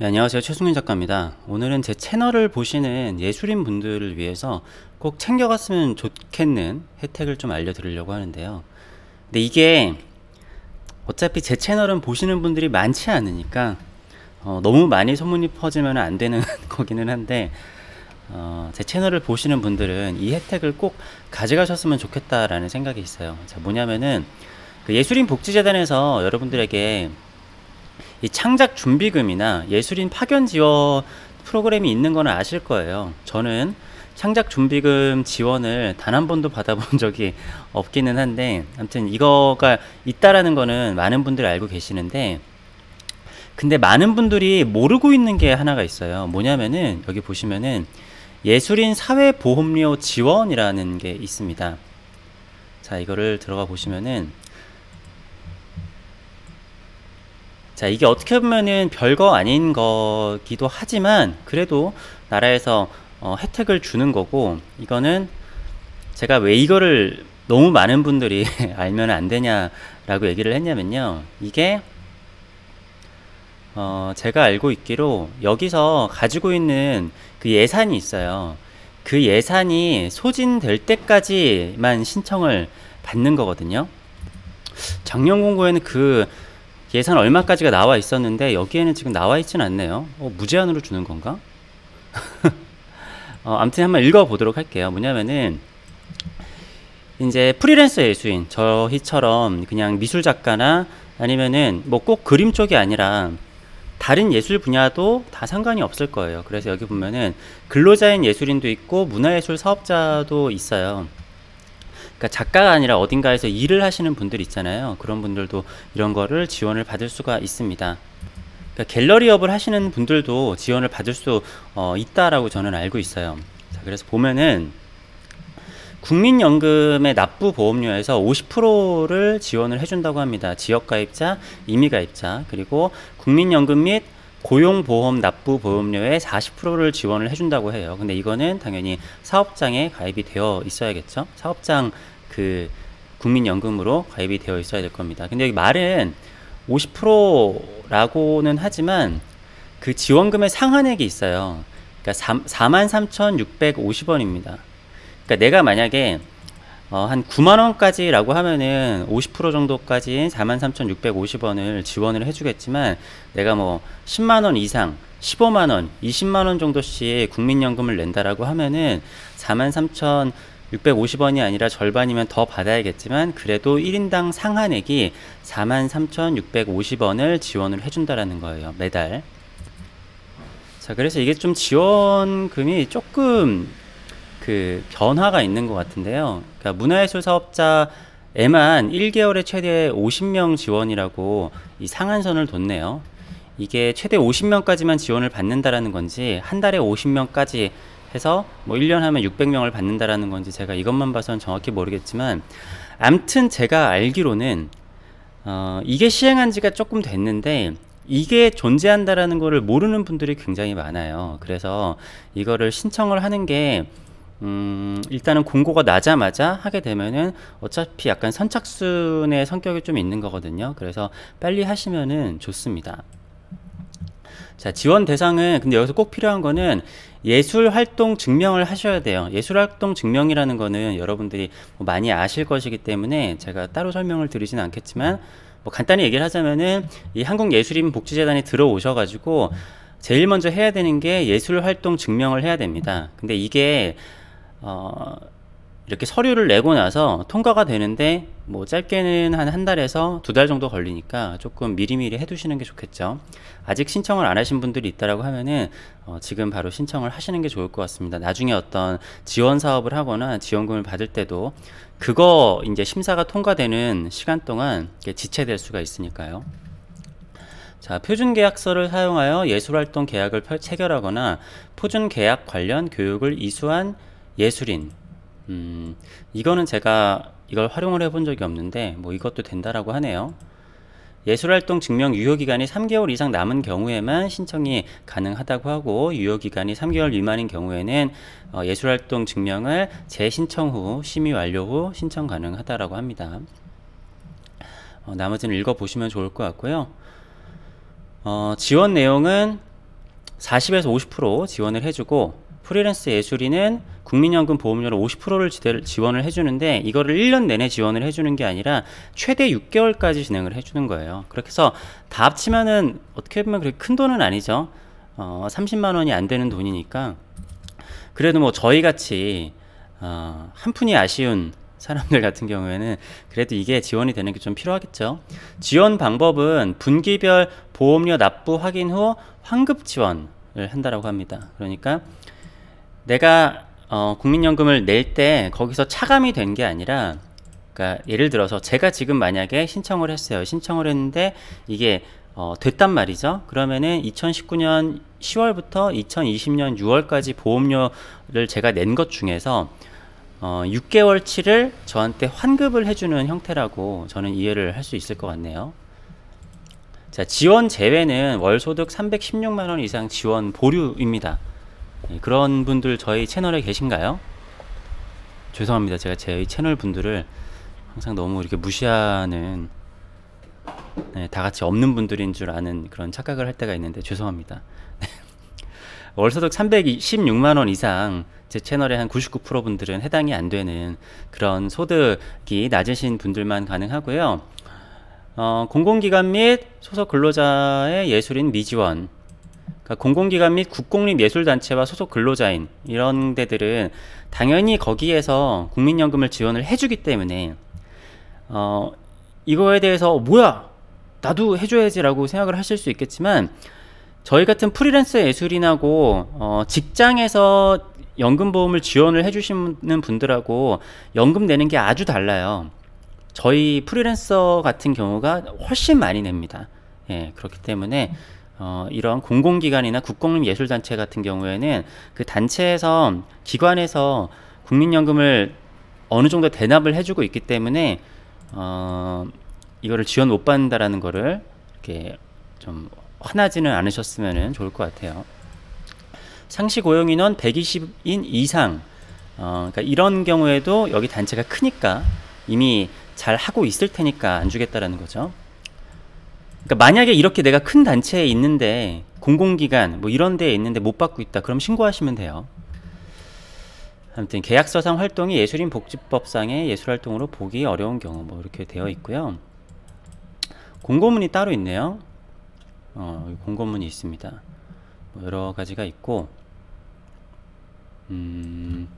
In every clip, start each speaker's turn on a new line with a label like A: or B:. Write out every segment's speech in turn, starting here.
A: 네, 안녕하세요. 최승윤 작가입니다. 오늘은 제 채널을 보시는 예술인 분들을 위해서 꼭 챙겨갔으면 좋겠는 혜택을 좀 알려드리려고 하는데요. 근데 이게 어차피 제 채널은 보시는 분들이 많지 않으니까 어, 너무 많이 소문이 퍼지면 안 되는 거기는 한데 어, 제 채널을 보시는 분들은 이 혜택을 꼭 가져가셨으면 좋겠다라는 생각이 있어요. 자, 뭐냐면은 그 예술인 복지재단에서 여러분들에게 이 창작 준비금이나 예술인 파견 지원 프로그램이 있는 거는 아실 거예요. 저는 창작 준비금 지원을 단 한 번도 받아본 적이 없기는 한데 아무튼 이거가 있다라는 거는 많은 분들이 알고 계시는데 근데 많은 분들이 모르고 있는 게 하나가 있어요. 뭐냐면은 여기 보시면은 예술인 사회보험료 지원이라는 게 있습니다. 자 이거를 들어가 보시면은 자, 이게 어떻게 보면은 별거 아닌 거기도 하지만 그래도 나라에서 어, 혜택을 주는 거고 이거는 제가 왜 이거를 너무 많은 분들이 알면 안 되냐라고 얘기를 했냐면요. 이게 어, 제가 알고 있기로 여기서 가지고 있는 그 예산이 있어요. 그 예산이 소진될 때까지만 신청을 받는 거거든요. 작년 공고에는 그 예산 얼마까지가 나와 있었는데 여기에는 지금 나와 있진 않네요. 어, 무제한으로 주는 건가? 어, 아무튼 한번 읽어보도록 할게요. 뭐냐면은 이제 프리랜서 예술인 저희처럼 그냥 미술 작가나 아니면은 뭐 꼭 그림 쪽이 아니라 다른 예술 분야도 다 상관이 없을 거예요. 그래서 여기 보면은 근로자인 예술인도 있고 문화예술 사업자도 있어요. 그러니까 작가가 아니라 어딘가에서 일을 하시는 분들 있잖아요. 그런 분들도 이런 거를 지원을 받을 수가 있습니다. 그러니까 갤러리업을 하시는 분들도 지원을 받을 수 어, 있다라고 저는 알고 있어요. 자, 그래서 보면은 국민연금의 납부 보험료에서 50%를 지원을 해준다고 합니다. 지역가입자, 임의가입자, 그리고 국민연금 및 고용보험 납부 보험료의 40%를 지원을 해준다고 해요. 근데 이거는 당연히 사업장에 가입이 되어 있어야겠죠. 사업장 그 국민연금으로 가입이 되어 있어야 될 겁니다. 근데 여기 말은 50%라고는 하지만 그 지원금의 상한액이 있어요. 그러니까 43,650원입니다. 그러니까 내가 만약에 어, 한 9만 원까지라고 하면은 50% 정도까지인 43,650원을 지원을 해주겠지만 내가 뭐 10만 원 이상, 15만 원, 20만 원 정도씩 국민연금을 낸다라고 하면은 43,000 650원이 아니라 절반이면 더 받아야겠지만 그래도 1인당 상한액이 43,650원을 지원을 해준다라는 거예요. 매달. 자, 그래서 이게 좀 지원금이 조금 그 변화가 있는 것 같은데요. 있습니다. 문화예술 사업자 에만 1개월에 최대 50명 지원이라고 이 상한선을 뒀네요. 이게 최대 50명까지만 지원을 받는다라는 건지 한 달에 50명까지 해서 뭐 1년 하면 600명을 받는다라는 건지 제가 이것만 봐선 정확히 모르겠지만 암튼 제가 알기로는 어 이게 시행한 지가 조금 됐는데 이게 존재한다라는 거를 모르는 분들이 굉장히 많아요. 그래서 이거를 신청을 하는 게 음, 일단은 공고가 나자마자 하게 되면은 어차피 약간 선착순의 성격이 좀 있는 거거든요. 그래서 빨리 하시면은 좋습니다. 자, 지원 대상은 근데 여기서 꼭 필요한 거는 예술 활동 증명을 하셔야 돼요. 예술 활동 증명이라는 거는 여러분들이 뭐 많이 아실 것이기 때문에 제가 따로 설명을 드리진 않겠지만 뭐 간단히 얘기를 하자면은 이 한국예술인 복지재단에 들어오셔 가지고 제일 먼저 해야 되는 게 예술 활동 증명을 해야 됩니다. 근데 이게 어, 이렇게 서류를 내고 나서 통과가 되는데 뭐 짧게는 한 한 달에서 두 달 정도 걸리니까 조금 미리미리 해두시는 게 좋겠죠. 아직 신청을 안 하신 분들이 있다라고 하면은 어 지금 바로 신청을 하시는 게 좋을 것 같습니다. 나중에 어떤 지원 사업을 하거나 지원금을 받을 때도 그거 이제 심사가 통과되는 시간 동안 지체될 수가 있으니까요. 자, 표준 계약서를 사용하여 예술활동 계약을 체결하거나 표준 계약 관련 교육을 이수한 예술인 음, 이거는 제가 이걸 활용을 해본 적이 없는데 뭐 이것도 된다라고 하네요 예술활동 증명 유효기간이 3개월 이상 남은 경우에만 신청이 가능하다고 하고 유효기간이 3개월 미만인 경우에는 어, 예술활동 증명을 재신청 후 심의 완료 후 신청 가능하다라고 합니다 어, 나머지는 읽어보시면 좋을 것 같고요 어, 지원 내용은 40에서 50% 지원을 해주고 프리랜스 예술인은 국민연금 보험료를 50%를 지원을 해주는데 이거를 1년 내내 지원을 해주는 게 아니라 최대 6개월까지 진행을 해주는 거예요. 그렇게 해서 다 합치면은 어떻게 보면 그렇게 큰 돈은 아니죠. 어, 30만 원이 안 되는 돈이니까 그래도 뭐 저희 같이 어, 한 푼이 아쉬운 사람들 같은 경우에는 그래도 이게 지원이 되는 게 좀 필요하겠죠. 지원 방법은 분기별 보험료 납부 확인 후 환급 지원을 한다라고 합니다. 그러니까 내가 어, 국민연금을 낼 때 거기서 차감이 된 게 아니라 그러니까 예를 들어서 제가 지금 만약에 신청을 했어요. 신청을 했는데 이게 어, 됐단 말이죠. 그러면은 2019년 10월부터 2020년 6월까지 보험료를 제가 낸 것 중에서 어, 6개월치를 저한테 환급을 해주는 형태라고 저는 이해를 할 수 있을 것 같네요. 자, 지원 제외는 월 소득 316만 원 이상 지원 보류입니다. 예, 그런 분들 저희 채널에 계신가요? 죄송합니다. 제가 제 채널 분들을 항상 너무 이렇게 무시하는 네, 다 같이 없는 분들인 줄 아는 그런 착각을 할 때가 있는데 죄송합니다. 월소득 316만원 이상 제 채널의 한 99% 분들은 해당이 안 되는 그런 소득이 낮으신 분들만 가능하고요. 어, 공공기관 및 소속 근로자의 예술인 미지원 그러니까 공공기관 및 국공립 예술단체와 소속 근로자인 이런 데들은 당연히 거기에서 국민연금을 지원을 해주기 때문에 어 이거에 대해서 뭐야 나도 해줘야지라고 생각을 하실 수 있겠지만 저희 같은 프리랜서 예술인하고 어 직장에서 연금보험을 지원을 해주시는 분들하고 연금 내는 게 아주 달라요. 저희 프리랜서 같은 경우가 훨씬 많이 냅니다. 예, 그렇기 때문에 어, 이런 공공기관이나 국공립예술단체 같은 경우에는 그 단체에서 기관에서 국민연금을 어느 정도 대납을 해주고 있기 때문에 어, 이거를 지원 못 받는다라는 거를 이렇게 좀 화나지는 않으셨으면 좋을 것 같아요. 상시 고용 인원 120인 이상 어, 그러니까 이런 경우에도 여기 단체가 크니까 이미 잘 하고 있을 테니까 안 주겠다라는 거죠. 그러니까 만약에 이렇게 내가 큰 단체에 있는데 공공기관 뭐 이런 데에 있는데 못 받고 있다 그럼 신고하시면 돼요 아무튼 계약서상 활동이 예술인 복지법상의 예술활동으로 보기 어려운 경우 뭐 이렇게 되어 있고요 공고문이 따로 있네요 어, 공고문이 있습니다 뭐 여러 가지가 있고 음...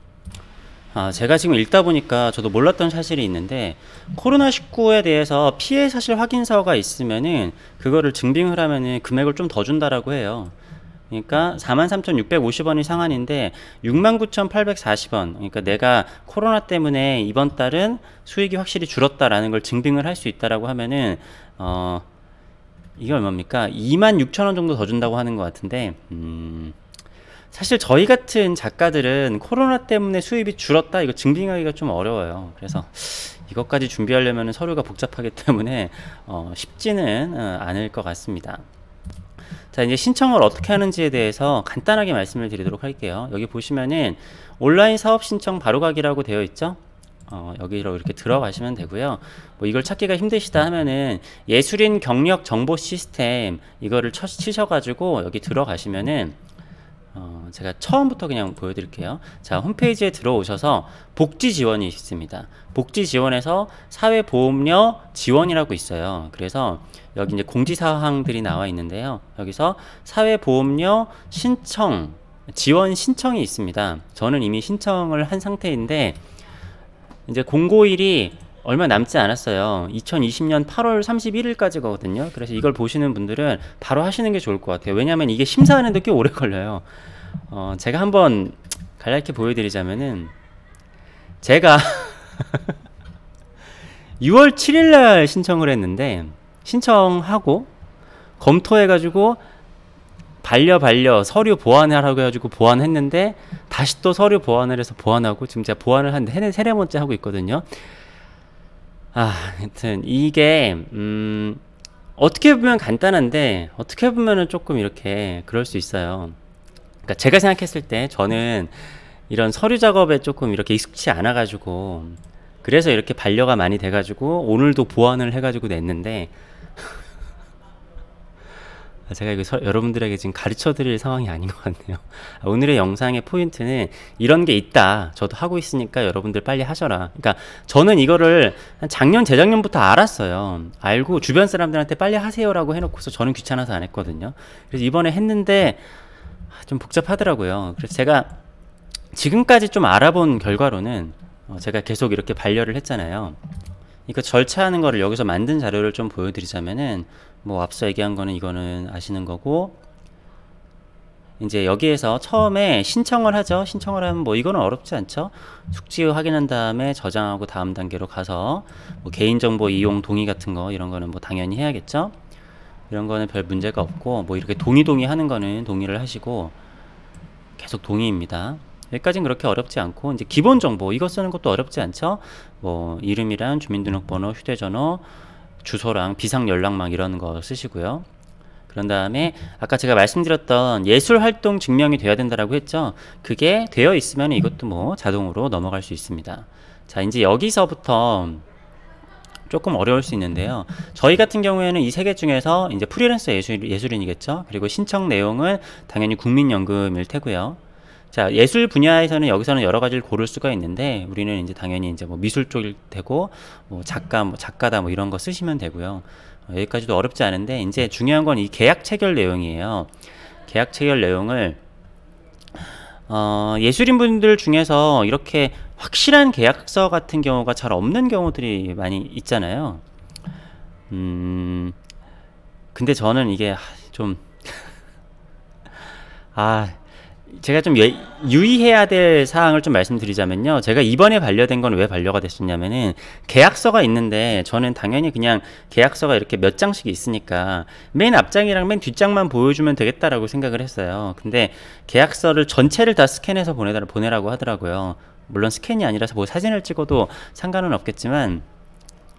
A: 아, 제가 지금 읽다 보니까 저도 몰랐던 사실이 있는데 코로나19에 대해서 피해 사실 확인서가 있으면은 그거를 증빙을 하면은 금액을 좀 더 준다라고 해요. 그러니까 43,650원이 상한인데 69,840원. 그러니까 내가 코로나 때문에 이번 달은 수익이 확실히 줄었다라는 걸 증빙을 할 수 있다라고 하면은 어 이게 얼마입니까? 26,000원 정도 더 준다고 하는 것 같은데 음 사실 저희 같은 작가들은 코로나 때문에 수입이 줄었다 이거 증빙하기가 좀 어려워요. 그래서 이것까지 준비하려면 서류가 복잡하기 때문에 어, 쉽지는 어, 않을 것 같습니다. 자 이제 신청을 어떻게 하는지에 대해서 간단하게 말씀을 드리도록 할게요. 여기 보시면은 온라인 사업 신청 바로가기라고 되어 있죠. 어, 여기로 이렇게 들어가시면 되고요. 뭐 이걸 찾기가 힘드시다 하면은 예술인 경력 정보 시스템 이거를 쳐, 치셔가지고 여기 들어가시면은 어, 제가 처음부터 그냥 보여드릴게요. 자, 홈페이지에 들어오셔서 복지 지원이 있습니다. 복지 지원에서 사회보험료 지원이라고 있어요. 그래서 여기 이제 공지사항들이 나와 있는데요. 여기서 사회보험료 신청, 지원 신청이 있습니다. 저는 이미 신청을 한 상태인데, 이제 공고일이 얼마 남지 않았어요. 2020년 8월 31일까지 거든요. 그래서 이걸 보시는 분들은 바로 하시는 게 좋을 것 같아요. 왜냐하면 이게 심사하는데 꽤 오래 걸려요. 어, 제가 한번 간략히 보여드리자면은 제가 6월 7일날 신청을 했는데 신청하고 검토해가지고 반려 반려 서류 보완하라고 해가지고 보완했는데 다시 또 서류 보완을 해서 보완하고 지금 제가 보완을 한 세네 세네 번째 하고 있거든요. 아, 하여튼 이게 음, 어떻게 보면 간단한데 어떻게 보면은 조금 이렇게 그럴 수 있어요. 그러니까 제가 생각했을 때 저는 이런 서류 작업에 조금 이렇게 익숙치 않아 가지고 그래서 이렇게 반려가 많이 돼 가지고 오늘도 보완을 해 가지고 냈는데 제가 이거 서, 여러분들에게 지금 가르쳐 드릴 상황이 아닌 것 같네요. 아, 오늘의 영상의 포인트는 이런 게 있다. 저도 하고 있으니까 여러분들 빨리 하셔라. 그러니까 저는 이거를 작년, 재작년부터 알았어요. 알고 주변 사람들한테 빨리 하세요라고 해놓고서 저는 귀찮아서 안 했거든요. 그래서 이번에 했는데 아, 좀 복잡하더라고요. 그래서 제가 지금까지 좀 알아본 결과로는 어, 제가 계속 이렇게 반려를 했잖아요. 그러니까 절차하는 거를 여기서 만든 자료를 좀 보여드리자면은 뭐 앞서 얘기한 거는 이거는 아시는 거고 이제 여기에서 처음에 신청을 하죠. 신청을 하면 뭐 이거는 어렵지 않죠. 숙지 확인한 다음에 저장하고 다음 단계로 가서 뭐 개인정보 이용 동의 같은 거 이런 거는 뭐 당연히 해야겠죠. 이런 거는 별 문제가 없고 뭐 이렇게 동의 동의 하는 거는 동의를 하시고 계속 동의입니다. 여기까지는 그렇게 어렵지 않고 이제 기본 정보 이거 쓰는 것도 어렵지 않죠. 뭐 이름이랑 주민등록번호, 휴대전화 주소랑 비상 연락망 이런 거 쓰시고요. 그런 다음에 아까 제가 말씀드렸던 예술 활동 증명이 되어야 된다라고 했죠. 그게 되어 있으면 이것도 뭐 자동으로 넘어갈 수 있습니다. 자, 이제 여기서부터 조금 어려울 수 있는데요. 저희 같은 경우에는 이 세 개 중에서 이제 프리랜서 예술, 예술인이겠죠. 그리고 신청 내용은 당연히 국민연금일 테고요. 자 예술 분야에서는 여기서는 여러 가지를 고를 수가 있는데 우리는 이제 당연히 이제 뭐 미술 쪽이 되고 뭐 작가 뭐 작가다 뭐 이런 거 쓰시면 되고요 어, 여기까지도 어렵지 않은데 이제 중요한 건 이 계약 체결 내용이에요 계약 체결 내용을 어, 예술인 분들 중에서 이렇게 확실한 계약서 같은 경우가 잘 없는 경우들이 많이 있잖아요. 음, 근데 저는 이게 좀, 아, 제가 좀 예, 유의해야 될 사항을 좀 말씀드리자면요. 제가 이번에 반려된 건 왜 반려가 됐었냐면은 계약서가 있는데 저는 당연히 그냥 계약서가 이렇게 몇 장씩 있으니까 맨 앞장이랑 맨 뒷장만 보여주면 되겠다라고 생각을 했어요. 근데 계약서를 전체를 다 스캔해서 보내라, 보내라고 하더라고요. 물론 스캔이 아니라서 뭐 사진을 찍어도 상관은 없겠지만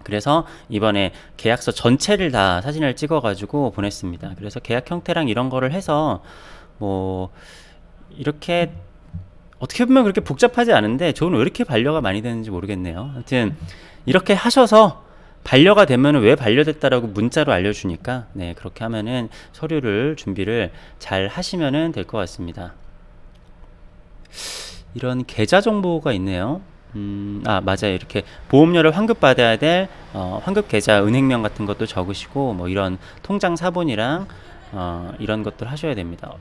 A: 그래서 이번에 계약서 전체를 다 사진을 찍어가지고 보냈습니다. 그래서 계약 형태랑 이런 거를 해서 뭐 이렇게 어떻게 보면 그렇게 복잡하지 않은데 저는 왜 이렇게 반려가 많이 되는지 모르겠네요. 하여튼 이렇게 하셔서 반려가 되면 왜 반려됐다라고 문자로 알려주니까 네 그렇게 하면은 서류를 준비를 잘 하시면은 될 것 같습니다. 이런 계좌 정보가 있네요. 음, 아 맞아요. 이렇게 보험료를 환급받아야 될 어, 환급 계좌 은행명 같은 것도 적으시고 뭐 이런 통장 사본이랑 어, 이런 것들 하셔야 됩니다.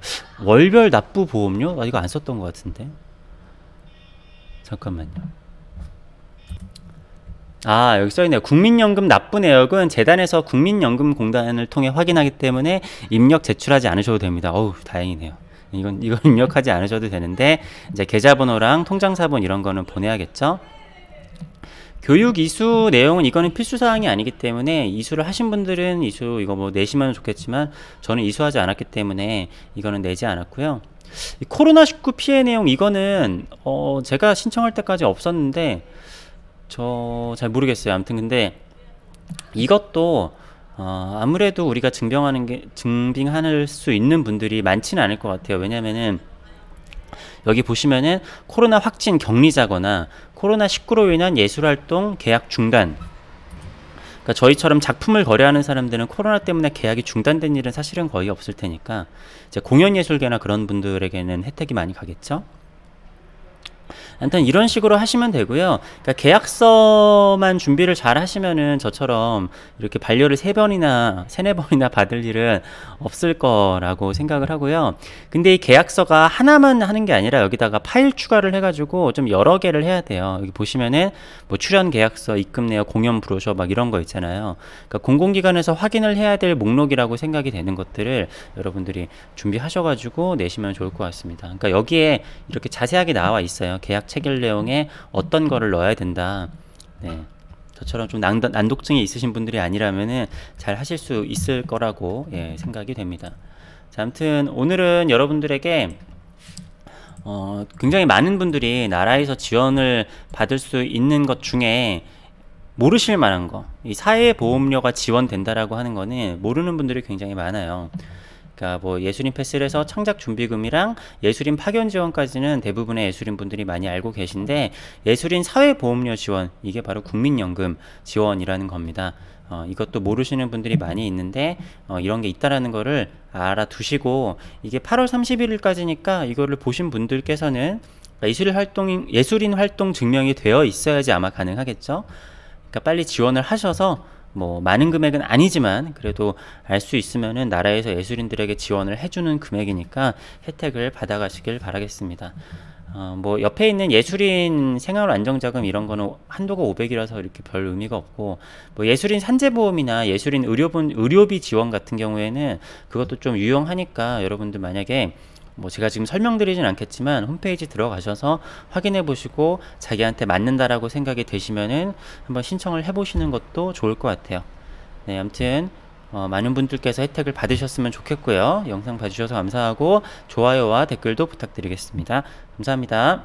A: 월별 납부 보험료? 아, 이거 안 썼던 것 같은데. 잠깐만요. 아 여기 써있네요 국민연금 납부 내역은 재단에서 국민연금공단을 통해 확인하기 때문에 입력 제출하지 않으셔도 됩니다 어우 다행이네요 이건 이건 입력하지 않으셔도 되는데 이제 계좌번호랑 통장사본 이런 거는 보내야겠죠 교육 이수 내용은 이거는 필수 사항이 아니기 때문에 이수를 하신 분들은 이수 이거 뭐 내시면 좋겠지만 저는 이수하지 않았기 때문에 이거는 내지 않았고요. 코로나19 피해 내용 이거는 어 제가 신청할 때까지 없었는데 저 잘 모르겠어요. 아무튼 근데 이것도 어 아무래도 우리가 증병하는 게 증빙할 수 있는 분들이 많지는 않을 것 같아요. 왜냐면은 여기 보시면은 코로나 확진 격리자거나 코로나19로 인한 예술활동 계약 중단. 그러니까 저희처럼 작품을 거래하는 사람들은 코로나 때문에 계약이 중단된 일은 사실은 거의 없을 테니까 공연예술계나 그런 분들에게는 혜택이 많이 가겠죠. 아무튼 이런 식으로 하시면 되고요. 그러니까 계약서만 준비를 잘 하시면은 저처럼 이렇게 반려를 세 번이나 세네 번이나 받을 일은 없을 거라고 생각을 하고요. 근데 이 계약서가 하나만 하는 게 아니라 여기다가 파일 추가를 해가지고 좀 여러 개를 해야 돼요. 여기 보시면은 뭐 출연 계약서, 입금 내역, 공연 브로셔 막 이런 거 있잖아요. 그러니까 공공기관에서 확인을 해야 될 목록이라고 생각이 되는 것들을 여러분들이 준비하셔가지고 내시면 좋을 것 같습니다. 그러니까 여기에 이렇게 자세하게 나와 있어요. 계약 체결 내용에 어떤 거를 넣어야 된다. 네. 저처럼 좀난 난독증이 있으신 분들이 아니라면은 잘 하실 수 있을 거라고 예, 생각이 됩니다. 자, 아무튼 오늘은 여러분들에게 어, 굉장히 많은 분들이 나라에서 지원을 받을 수 있는 것 중에 모르실 만한 거, 이 사회보험료가 지원된다라고 하는 거는 모르는 분들이 굉장히 많아요. 그러니까 뭐 예술인 패스를 해서 창작 준비금이랑 예술인 파견 지원까지는 대부분의 예술인 분들이 많이 알고 계신데 예술인 사회보험료 지원 이게 바로 국민연금 지원이라는 겁니다. 어, 이것도 모르시는 분들이 많이 있는데 어, 이런 게 있다라는 거를 알아두시고 이게 8월 31일까지니까 이거를 보신 분들께서는 예술 활동 예술인 활동 증명이 되어 있어야지 아마 가능하겠죠. 그러니까 빨리 지원을 하셔서 뭐 많은 금액은 아니지만 그래도 알 수 있으면은 나라에서 예술인들에게 지원을 해주는 금액이니까 혜택을 받아가시길 바라겠습니다. 어, 뭐 옆에 있는 예술인 생활 안정자금 이런 거는 한도가 500이라서 이렇게 별 의미가 없고 뭐 예술인 산재보험이나 예술인 의료본 의료비 지원 같은 경우에는 그것도 좀 유용하니까 여러분들 만약에 뭐 제가 지금 설명드리진 않겠지만 홈페이지 들어가셔서 확인해 보시고 자기한테 맞는다라고 생각이 되시면은 한번 신청을 해 보시는 것도 좋을 것 같아요. 네, 아무튼 어, 많은 분들께서 혜택을 받으셨으면 좋겠고요. 영상 봐주셔서 감사하고 좋아요와 댓글도 부탁드리겠습니다. 감사합니다.